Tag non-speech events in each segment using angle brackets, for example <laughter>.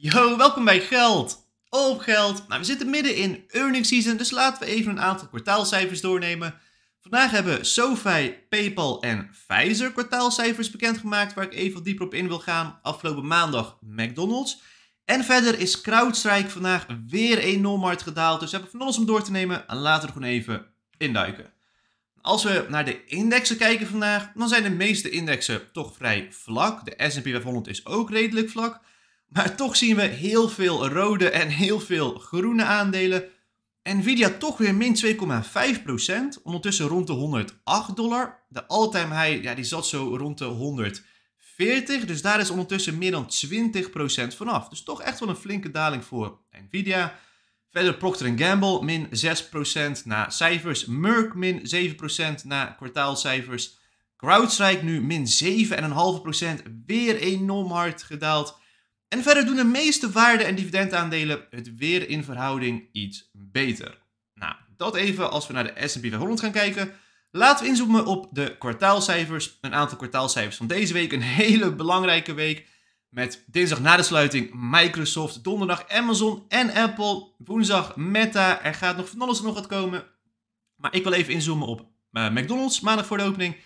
Yo, welkom bij Geld. Op Geld. Nou, we zitten midden in earnings season, dus laten we even een aantal kwartaalcijfers doornemen. Vandaag hebben SoFi, PayPal en Pfizer kwartaalcijfers bekendgemaakt, waar ik even dieper op in wil gaan. Afgelopen maandag McDonald's. En verder is CrowdStrike vandaag weer enorm hard gedaald, dus we hebben van alles om door te nemen en laten we gewoon even induiken. Als we naar de indexen kijken vandaag, dan zijn de meeste indexen toch vrij vlak. De S&P 500 is ook redelijk vlak. Maar toch zien we heel veel rode en heel veel groene aandelen. Nvidia toch weer min 2,5%. Ondertussen rond de 108 dollar. De all-time high ja, die zat zo rond de 140. Dus daar is ondertussen meer dan 20% vanaf. Dus toch echt wel een flinke daling voor Nvidia. Verder Procter Gamble min 6% na cijfers. Merck min 7% na kwartaalcijfers. CrowdStrike nu min 7,5%. Weer enorm hard gedaald. En verder doen de meeste waarde- en dividendaandelen het weer in verhouding iets beter. Nou, dat even als we naar de S&P 500 gaan kijken. Laten we inzoomen op de kwartaalcijfers. Een aantal kwartaalcijfers van deze week. Een hele belangrijke week. Met dinsdag na de sluiting Microsoft, donderdag Amazon en Apple, woensdag Meta. Er gaat nog van alles nog wat komen. Maar ik wil even inzoomen op eh, McDonald's maandag voor de opening.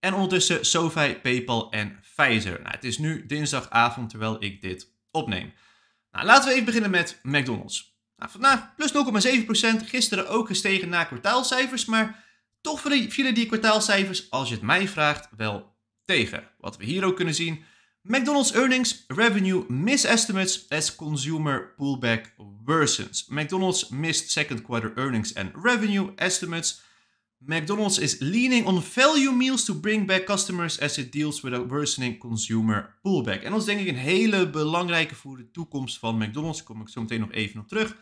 En ondertussen SoFi, PayPal en Pfizer. Nou, het is nu dinsdagavond terwijl ik dit opneem. Nou, laten we even beginnen met McDonald's. Nou, vandaag plus 0,7%, gisteren ook gestegen na kwartaalcijfers, maar toch vielen die kwartaalcijfers, als je het mij vraagt, wel tegen. Wat we hier ook kunnen zien, McDonald's earnings, revenue miss estimates as consumer pullback worsens. McDonald's missed second quarter earnings and revenue estimates McDonald's is leaning on value meals to bring back customers as it deals with a worsening consumer pullback. En dat is denk ik een hele belangrijke voor de toekomst van McDonald's. Daar kom ik zo meteen nog even op terug.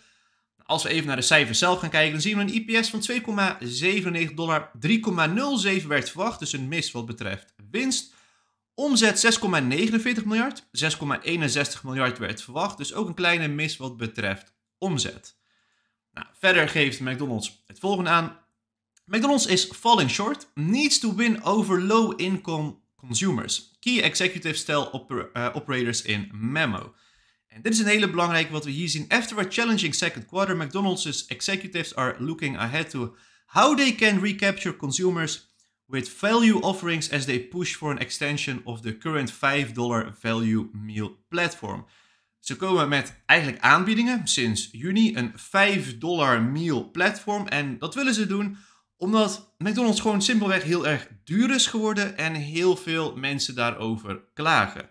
Als we even naar de cijfers zelf gaan kijken, dan zien we een EPS van 2,97 dollar, 3,07 werd verwacht, dus een mis wat betreft winst. Omzet 6,49 miljard, 6,61 miljard werd verwacht, dus ook een kleine mis wat betreft omzet. Nou, verder geeft McDonald's het volgende aan. McDonald's is falling short, needs to win over low-income consumers. Key executives tell eh, operators in memo. En dit is een hele belangrijke wat we hier zien. After a challenging second quarter, McDonald's executives are looking ahead to how they can recapture consumers with value offerings as they push for an extension of the current $5 value meal platform. Ze komen met eigenlijk aanbiedingen sinds juni, een $5 meal platform. En dat willen ze doen omdat McDonald's gewoon simpelweg heel erg duur is geworden en heel veel mensen daarover klagen.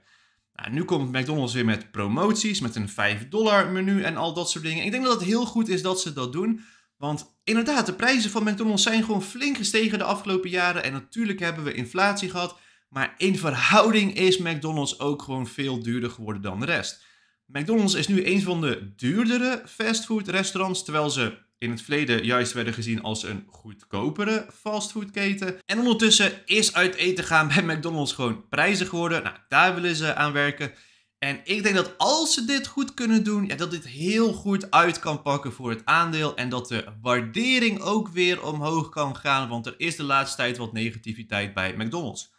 Nou, nu komt McDonald's weer met promoties, met een 5 dollar menu en al dat soort dingen. Ik denk dat het heel goed is dat ze dat doen. Want inderdaad, de prijzen van McDonald's zijn gewoon flink gestegen de afgelopen jaren. En natuurlijk hebben we inflatie gehad. Maar in verhouding is McDonald's ook gewoon veel duurder geworden dan de rest. McDonald's is nu een van de duurdere fastfood restaurants, terwijl ze in het verleden juist werden gezien als een goedkopere fastfoodketen. En ondertussen is uit eten gaan bij McDonald's gewoon prijzig geworden. Nou, daar willen ze aan werken. En ik denk dat als ze dit goed kunnen doen, ja, dat dit heel goed uit kan pakken voor het aandeel. En dat de waardering ook weer omhoog kan gaan, want er is de laatste tijd wat negativiteit bij McDonald's.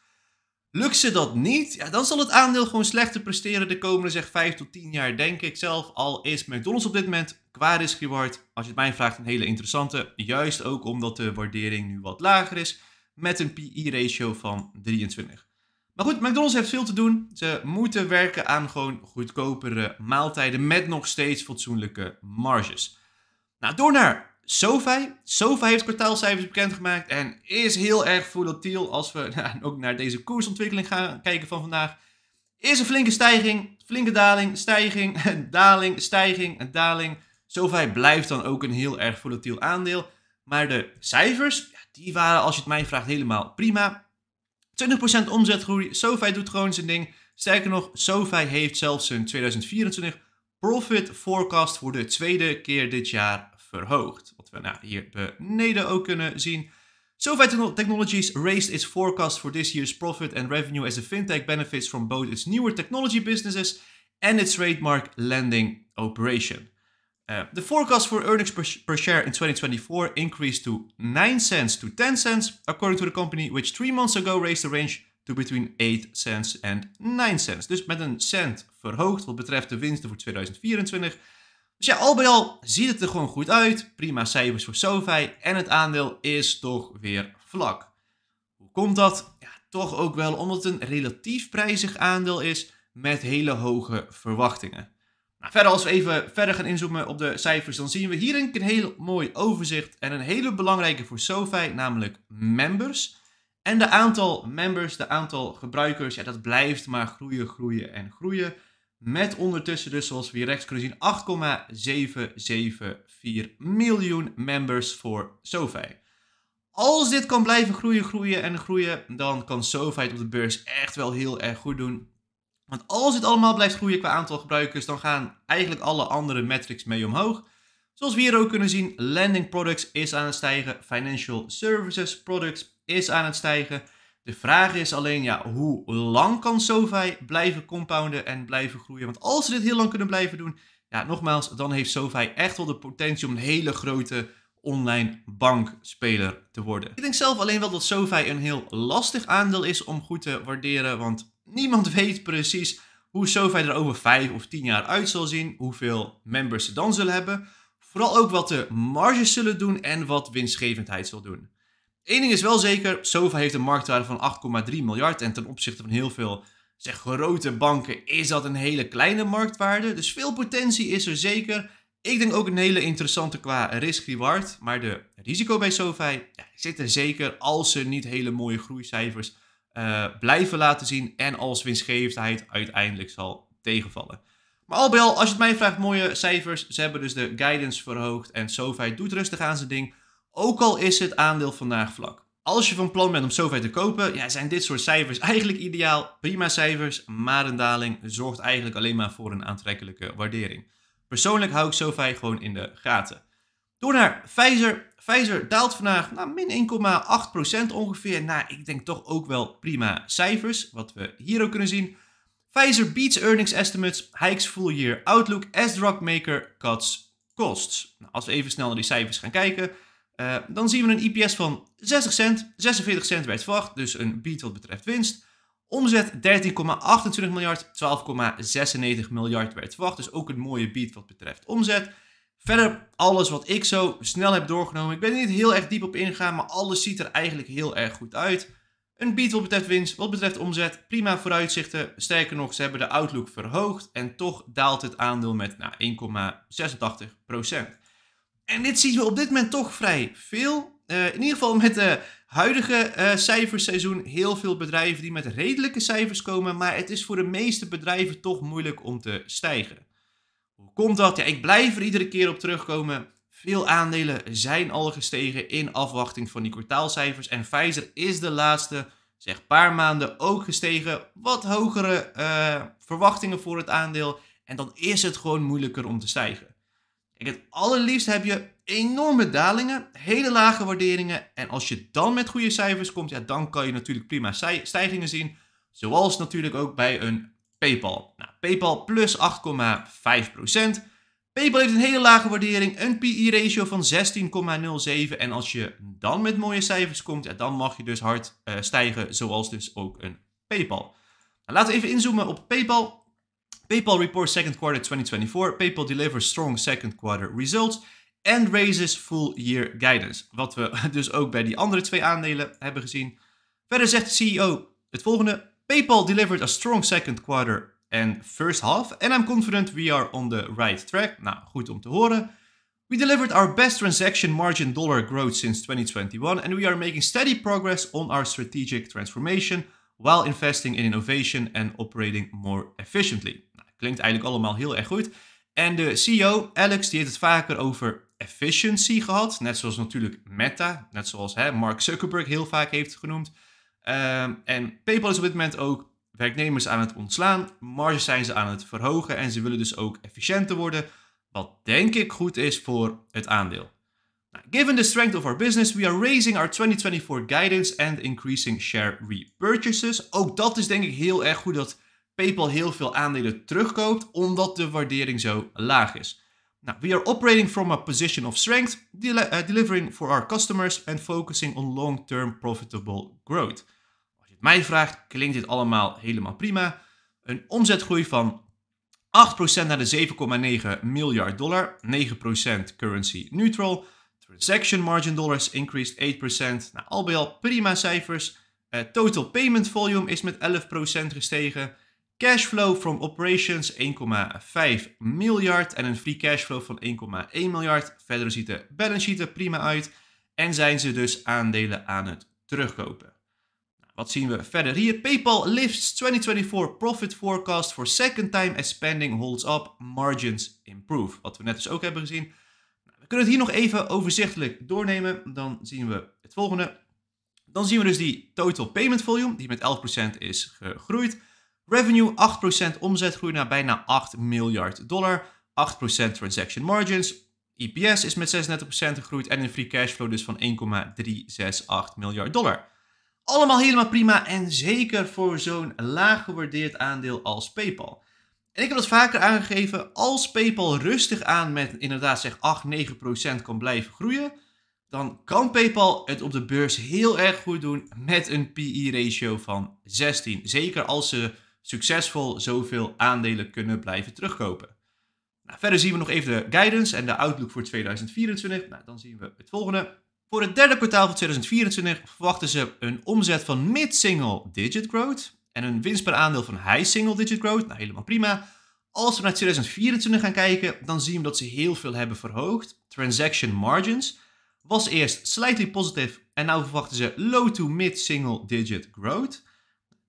Lukt ze dat niet, ja, dan zal het aandeel gewoon slechter presteren de komende zeg, 5 tot 10 jaar, denk ik zelf. Al is McDonald's op dit moment qua risk reward, als je het mij vraagt, een hele interessante. Juist ook omdat de waardering nu wat lager is, met een PE-ratio van 23. Maar goed, McDonald's heeft veel te doen. Ze moeten werken aan gewoon goedkopere maaltijden met nog steeds fatsoenlijke marges. Nou, door naar SoFi. SoFi heeft kwartaalcijfers bekendgemaakt en is heel erg volatiel als we <laughs> nou, ook naar deze koersontwikkeling gaan kijken van vandaag. Is een flinke stijging, flinke daling, stijging, <laughs> daling, stijging en daling. SoFi blijft dan ook een heel erg volatiel aandeel. Maar de cijfers, die waren als je het mij vraagt helemaal prima. 20% omzetgroei, SoFi doet gewoon zijn ding. Sterker nog, SoFi heeft zelfs zijn 2024 profit forecast voor de tweede keer dit jaar verhoogd we nou, hier beneden ook kunnen zien. SoFi Technologies raised its forecast for this year's profit and revenue as the fintech benefits from both its newer technology businesses and its trademark lending operation. Uh, the forecast for earnings per, share in 2024 increased to 9 cents to 10 cents, according to the company, which three months ago raised the range to between 8 cents and 9 cents. Dus met een cent verhoogd wat betreft de winst voor 2024. Dus ja, al bij al ziet het er gewoon goed uit. Prima cijfers voor SoFi en het aandeel is toch weer vlak. Hoe komt dat? Ja, toch ook wel omdat het een relatief prijzig aandeel is met hele hoge verwachtingen. Nou, verder als we even verder gaan inzoomen op de cijfers, dan zien we hier een heel mooi overzicht en een hele belangrijke voor SoFi, namelijk members. En de aantal members, de aantal gebruikers, ja, dat blijft maar groeien, groeien en groeien. Met ondertussen dus, zoals we hier rechts kunnen zien, 8,774 miljoen members voor SoFi. Als dit kan blijven groeien, groeien en groeien, dan kan SoFi het op de beurs echt wel heel erg goed doen. Want als dit allemaal blijft groeien qua aantal gebruikers, dan gaan eigenlijk alle andere metrics mee omhoog. Zoals we hier ook kunnen zien, lending products is aan het stijgen, financial services products is aan het stijgen. De vraag is alleen, ja, hoe lang kan SoFi blijven compounden en blijven groeien? Want als ze dit heel lang kunnen blijven doen, ja, nogmaals, dan heeft SoFi echt wel de potentie om een hele grote online bankspeler te worden. Ik denk zelf alleen wel dat SoFi een heel lastig aandeel is om goed te waarderen, want niemand <laughs> weet precies hoe SoFi er over 5 of 10 jaar uit zal zien, hoeveel members ze dan zullen hebben, vooral ook wat de marges zullen doen en wat winstgevendheid zal doen. Eén ding is wel zeker, SOFA heeft een marktwaarde van 8,3 miljard. En ten opzichte van heel veel zeg, grote banken is dat een hele kleine marktwaarde. Dus veel potentie is er zeker. Ik denk ook een hele interessante qua risk-reward. Maar de risico bij SoFi ja, zit er zeker als ze niet hele mooie groeicijfers uh, blijven laten zien. En als winstgevendheid uiteindelijk zal tegenvallen. Maar al bij al, als je het mij vraagt, mooie cijfers. Ze hebben dus de guidance verhoogd. En SoFi doet rustig aan zijn ding. Ook al is het aandeel vandaag vlak. Als je van plan bent om zover te kopen, ja, zijn dit soort cijfers eigenlijk ideaal. Prima cijfers, maar een daling zorgt eigenlijk alleen maar voor een aantrekkelijke waardering. Persoonlijk hou ik SoFi gewoon in de gaten. Door naar Pfizer. Pfizer daalt vandaag naar nou, min 1,8% ongeveer. Nou, ik denk toch ook wel prima cijfers, wat we hier ook kunnen zien. Pfizer beats earnings estimates, hikes full year outlook as drug maker cuts costs. Nou, als we even snel naar die cijfers gaan kijken. Uh, dan zien we een EPS van 60 cent. 46 cent het verwacht, dus een beat wat betreft winst. Omzet 13,28 miljard, 12,96 miljard werd verwacht. Dus ook een mooie beat wat betreft omzet. Verder alles wat ik zo snel heb doorgenomen. Ik ben er niet heel erg diep op ingegaan, maar alles ziet er eigenlijk heel erg goed uit. Een beat wat betreft winst, wat betreft omzet, prima vooruitzichten. Sterker nog, ze hebben de outlook verhoogd en toch daalt het aandeel met nou, 1,86 en dit zien we op dit moment toch vrij veel. Uh, in ieder geval met de huidige uh, heel veel bedrijven die met redelijke cijfers komen. Maar het is voor de meeste bedrijven toch moeilijk om te stijgen. Hoe komt dat? Ja, ik blijf er iedere keer op terugkomen. Veel aandelen zijn al gestegen in afwachting van die kwartaalcijfers. En Pfizer is de laatste, zeg paar maanden, ook gestegen. Wat hogere uh, verwachtingen voor het aandeel. En dan is het gewoon moeilijker om te stijgen. En het allerliefst heb je enorme dalingen, hele lage waarderingen. En als je dan met goede cijfers komt, ja, dan kan je natuurlijk prima stijgingen zien. Zoals natuurlijk ook bij een PayPal. Nou, PayPal plus 8,5%. PayPal heeft een hele lage waardering, een PE-ratio van 16,07. En als je dan met mooie cijfers komt, dan mag je dus hard uh, stijgen, zoals dus ook een PayPal. Nou, laten we even inzoomen op PayPal. PayPal reports second quarter 2024. PayPal delivers strong second quarter results. En raises full year guidance. Wat we <laughs> dus ook bij die andere twee aandelen hebben gezien. Verder zegt de CEO het volgende. PayPal delivered a strong second quarter and first half. And I'm confident we are on the right track. Nou, goed om te horen. We delivered our best transaction margin dollar growth since 2021, and we are making steady progress on our strategic transformation while investing in innovation and operating more efficiently. Klinkt eigenlijk allemaal heel erg goed. En de CEO, Alex, die heeft het vaker over efficiency gehad. Net zoals natuurlijk Meta, net zoals hè, Mark Zuckerberg heel vaak heeft genoemd. Um, en PayPal is op dit moment ook werknemers aan het ontslaan. Marges zijn ze aan het verhogen en ze willen dus ook efficiënter worden. Wat denk ik goed is voor het aandeel. Nou, given the strength of our business, we are raising our 2024 guidance and increasing share repurchases. Ook dat is denk ik heel erg goed dat PayPal heel veel aandelen terugkoopt omdat de waardering zo laag is. Nou, we are operating from a position of strength, eh, delivering for our customers and focusing on long-term profitable growth. Als je het mij vraagt, klinkt dit allemaal helemaal prima. Een omzetgroei van 8% naar de 7,9 miljard dollar, 9% currency neutral. Transaction margin dollars increased 8%. Nou, al bij al prima cijfers. Uh, total payment volume is met 11% gestegen. Cashflow from operations 1,5 miljard en een free cashflow van 1,1 miljard. Verder ziet de balance sheet er prima uit en zijn ze dus aandelen aan het terugkopen. Nou, wat zien we verder hier? PayPal lifts 2024 profit forecast for second time as spending holds up, margins improve. Wat we net dus ook hebben gezien. Nou, we kunnen het hier nog even overzichtelijk doornemen. Dan zien we het volgende. Dan zien we dus die total payment volume, die met 11% is gegroeid. Revenue 8%, omzetgroei naar bijna 8 miljard dollar. 8% transaction margins. EPS is met 36% gegroeid en een free cashflow dus van 1,368 miljard dollar. Allemaal helemaal prima en zeker voor zo'n laag gewaardeerd aandeel als PayPal. En ik heb dat vaker aangegeven, als PayPal rustig aan met inderdaad zeg 8, 9% kan blijven groeien, dan kan PayPal het op de beurs heel erg goed doen met een PE-ratio van 16. Zeker als ze succesvol zoveel aandelen kunnen blijven terugkopen. Nou, verder zien we nog even de guidance en de outlook voor 2024. Nou, dan zien we het volgende. Voor het derde kwartaal van 2024 verwachten ze een omzet van mid-single digit growth en een winst per aandeel van high single digit growth. Nou, helemaal prima. Als we naar 2024 gaan kijken, dan zien we dat ze heel veel hebben verhoogd. Transaction margins was eerst slightly positive en nu verwachten ze low to mid single digit growth.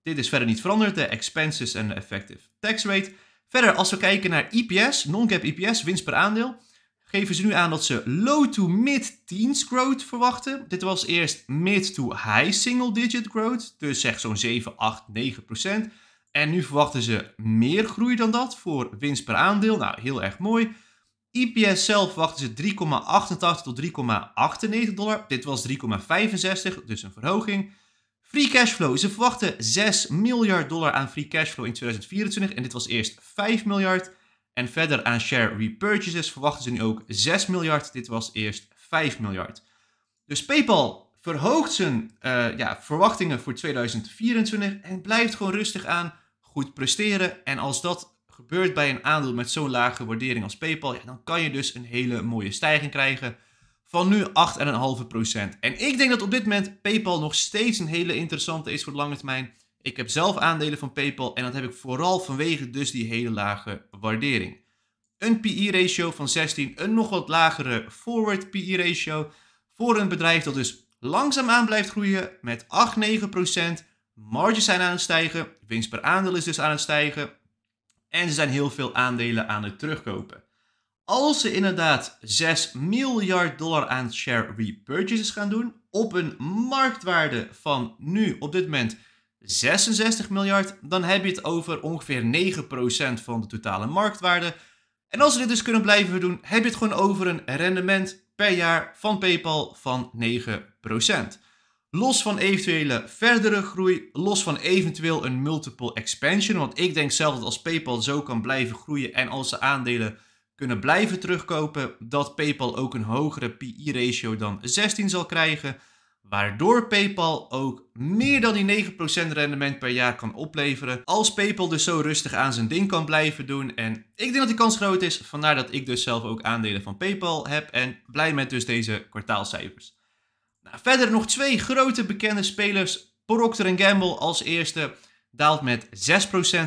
Dit is verder niet veranderd, de expenses en de effective tax rate. Verder, als we kijken naar EPS, non-cap EPS, winst per aandeel, geven ze nu aan dat ze low to mid-teens growth verwachten. Dit was eerst mid to high single-digit growth, dus zeg zo'n 7, 8, 9 procent. En nu verwachten ze meer groei dan dat voor winst per aandeel. Nou, heel erg mooi. EPS zelf verwachten ze 3,88 tot 3,98 dollar. Dit was 3,65, dus een verhoging. Free cashflow. Ze verwachten 6 miljard dollar aan free cashflow in 2024. En dit was eerst 5 miljard. En verder aan share repurchases verwachten ze nu ook 6 miljard. Dit was eerst 5 miljard. Dus PayPal verhoogt zijn uh, ja, verwachtingen voor 2024 en blijft gewoon rustig aan goed presteren. En als dat gebeurt bij een aandeel met zo'n lage waardering als PayPal, ja, dan kan je dus een hele mooie stijging krijgen van nu 8,5%. En ik denk dat op dit moment PayPal nog steeds een hele interessante is voor de lange termijn. Ik heb zelf aandelen van PayPal en dat heb ik vooral vanwege dus die hele lage waardering. Een PE-ratio van 16, een nog wat lagere forward PE-ratio voor een bedrijf dat dus langzaamaan blijft groeien met 8, 9%. Marges zijn aan het stijgen, winst per aandeel is dus aan het stijgen en ze zijn heel veel aandelen aan het terugkopen. Als ze inderdaad 6 miljard dollar aan share repurchases gaan doen, op een marktwaarde van nu op dit moment 66 miljard, dan heb je het over ongeveer 9% van de totale marktwaarde. En als ze dit dus kunnen blijven doen, heb je het gewoon over een rendement per jaar van PayPal van 9%. Los van eventuele verdere groei, los van eventueel een multiple expansion. Want ik denk zelf dat als PayPal zo kan blijven groeien en als ze aandelen kunnen blijven terugkopen, dat PayPal ook een hogere PI-ratio dan 16 zal krijgen, waardoor PayPal ook meer dan die 9% rendement per jaar kan opleveren. Als PayPal dus zo rustig aan zijn ding kan blijven doen. En ik denk dat die kans groot is, vandaar dat ik dus zelf ook aandelen van PayPal heb en blij met dus deze kwartaalcijfers. Nou, verder nog twee grote bekende spelers, Procter Gamble als eerste daalt met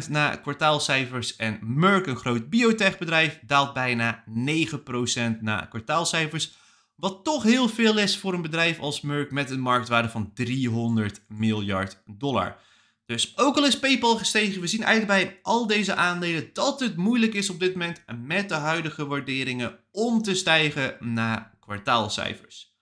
6% na kwartaalcijfers en Merck, een groot biotechbedrijf, daalt bijna 9% na kwartaalcijfers. Wat toch heel veel is voor een bedrijf als Merck met een marktwaarde van 300 miljard dollar. Dus ook al is PayPal gestegen, we zien eigenlijk bij al deze aandelen dat het moeilijk is op dit moment met de huidige waarderingen om te stijgen na kwartaalcijfers.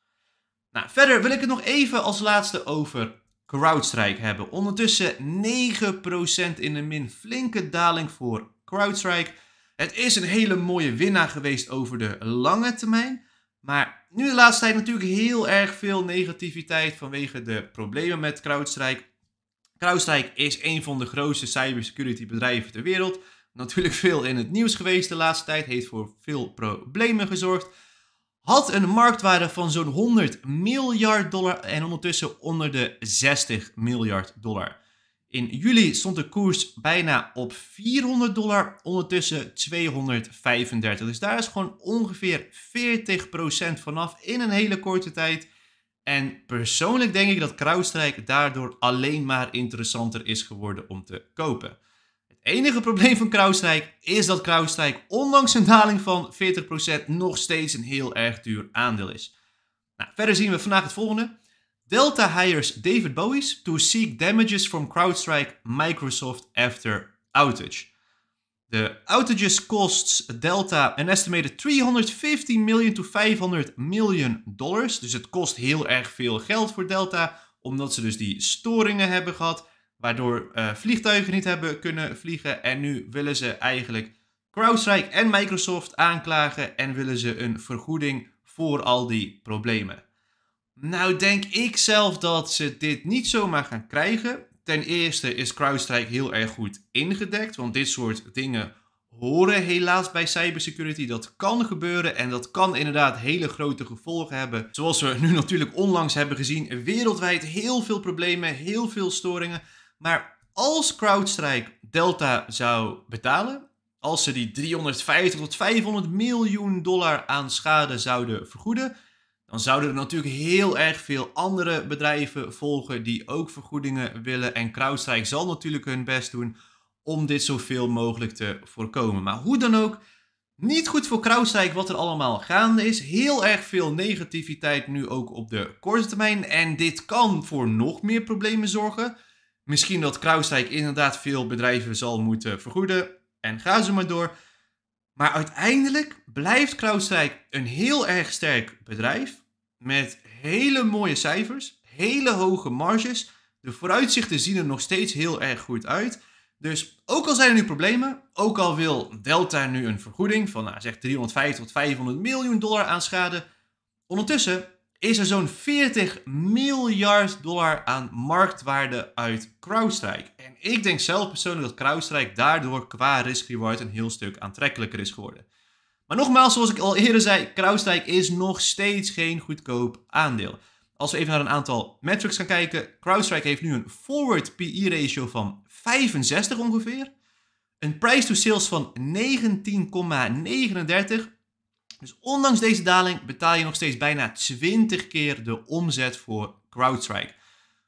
Nou, verder wil ik het nog even als laatste over CrowdStrike hebben. Ondertussen 9% in de min, flinke daling voor CrowdStrike. Het is een hele mooie winnaar geweest over de lange termijn. Maar nu de laatste tijd natuurlijk heel erg veel negativiteit vanwege de problemen met CrowdStrike. CrowdStrike is een van de grootste cybersecurity bedrijven ter wereld. Natuurlijk veel in het nieuws geweest de laatste tijd, heeft voor veel problemen gezorgd had een marktwaarde van zo'n 100 miljard dollar en ondertussen onder de 60 miljard dollar. In juli stond de koers bijna op 400 dollar, ondertussen 235. Dus daar is gewoon ongeveer 40% vanaf in een hele korte tijd. En persoonlijk denk ik dat CrowdStrike daardoor alleen maar interessanter is geworden om te kopen enige probleem van CrowdStrike is dat CrowdStrike ondanks een daling van 40% nog steeds een heel erg duur aandeel is. Nou, verder zien we vandaag het volgende. Delta hires David Bowies to seek damages from CrowdStrike Microsoft after outage. The outages costs Delta an estimated 350 million to 500 million dollars. Dus het kost heel erg veel geld voor Delta, omdat ze dus die storingen hebben gehad. Waardoor uh, vliegtuigen niet hebben kunnen vliegen. En nu willen ze eigenlijk CrowdStrike en Microsoft aanklagen. En willen ze een vergoeding voor al die problemen. Nou denk ik zelf dat ze dit niet zomaar gaan krijgen. Ten eerste is CrowdStrike heel erg goed ingedekt. Want dit soort dingen horen helaas bij cybersecurity. Dat kan gebeuren en dat kan inderdaad hele grote gevolgen hebben. Zoals we nu natuurlijk onlangs hebben gezien, wereldwijd heel veel problemen, heel veel storingen. Maar als CrowdStrike Delta zou betalen, als ze die 350 tot 500 miljoen dollar aan schade zouden vergoeden, dan zouden er natuurlijk heel erg veel andere bedrijven volgen die ook vergoedingen willen. En CrowdStrike zal natuurlijk hun best doen om dit zoveel mogelijk te voorkomen. Maar hoe dan ook, niet goed voor CrowdStrike wat er allemaal gaande is. Heel erg veel negativiteit nu ook op de korte termijn. En dit kan voor nog meer problemen zorgen. Misschien dat Kruiswijk inderdaad veel bedrijven zal moeten vergoeden. En ga ze maar door. Maar uiteindelijk blijft Kruiswijk een heel erg sterk bedrijf. Met hele mooie cijfers, hele hoge marges. De vooruitzichten zien er nog steeds heel erg goed uit. Dus ook al zijn er nu problemen, ook al wil Delta nu een vergoeding van nou, zeg 350 tot 500 miljoen dollar aan schade. Ondertussen is er zo'n 40 miljard dollar aan marktwaarde uit CrowdStrike. En ik denk zelf persoonlijk dat CrowdStrike daardoor qua risk-reward een heel stuk aantrekkelijker is geworden. Maar nogmaals, zoals ik al eerder zei, CrowdStrike is nog steeds geen goedkoop aandeel. Als we even naar een aantal metrics gaan kijken, CrowdStrike heeft nu een forward PE-ratio van 65 ongeveer, een price-to-sales van 19,39 dus ondanks deze daling betaal je nog steeds bijna 20 keer de omzet voor CrowdStrike.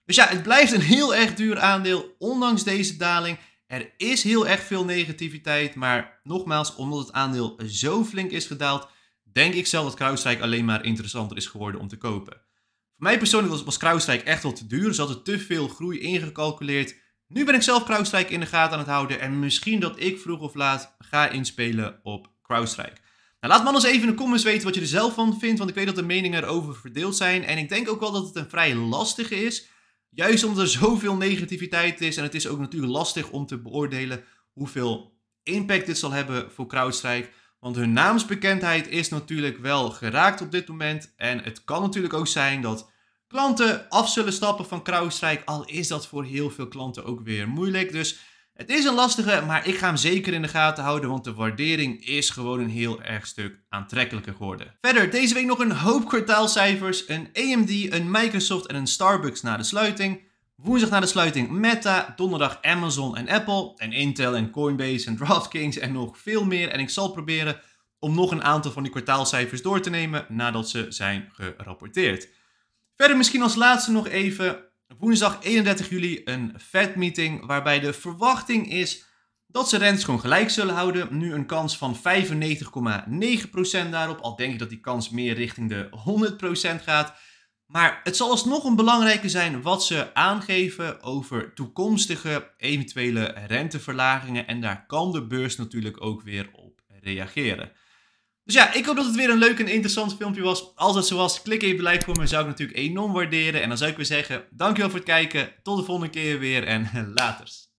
Dus ja, het blijft een heel erg duur aandeel, ondanks deze daling. Er is heel erg veel negativiteit, maar nogmaals, omdat het aandeel zo flink is gedaald, denk ik zelf dat CrowdStrike alleen maar interessanter is geworden om te kopen. Voor mij persoonlijk was, was CrowdStrike echt wel te duur, ze hadden te veel groei ingecalculeerd. Nu ben ik zelf CrowdStrike in de gaten aan het houden en misschien dat ik vroeg of laat ga inspelen op CrowdStrike. Nou, laat me anders even in de comments weten wat je er zelf van vindt, want ik weet dat de meningen erover verdeeld zijn. En ik denk ook wel dat het een vrij lastige is, juist omdat er zoveel negativiteit is. En het is ook natuurlijk lastig om te beoordelen hoeveel impact dit zal hebben voor CrowdStrike. Want hun naamsbekendheid is natuurlijk wel geraakt op dit moment. En het kan natuurlijk ook zijn dat klanten af zullen stappen van CrowdStrike, al is dat voor heel veel klanten ook weer moeilijk. Dus het is een lastige, maar ik ga hem zeker in de gaten houden, want de waardering is gewoon een heel erg stuk aantrekkelijker geworden. Verder, deze week nog een hoop kwartaalcijfers, een AMD, een Microsoft en een Starbucks na de sluiting. Woensdag na de sluiting Meta, donderdag Amazon en Apple, en Intel en Coinbase en <laughs> DraftKings en nog veel meer. En ik zal proberen om nog een aantal van die kwartaalcijfers door te nemen nadat ze zijn gerapporteerd. Verder misschien als laatste nog even woensdag 31 juli een Fed meeting waarbij de verwachting is dat ze rents gewoon gelijk zullen houden. Nu een kans van 95,9% daarop. Al denk ik dat die kans meer richting de 100% gaat. Maar het zal alsnog een belangrijke zijn wat ze aangeven over toekomstige eventuele renteverlagingen. En daar kan de beurs natuurlijk ook weer op reageren. Dus ja, ik hoop dat het weer een leuk en interessant filmpje was. Als dat zo was, klik even like voor me, zou ik natuurlijk enorm waarderen. En dan zou ik weer zeggen, dankjewel voor het kijken, tot de volgende keer weer en <laughs> later.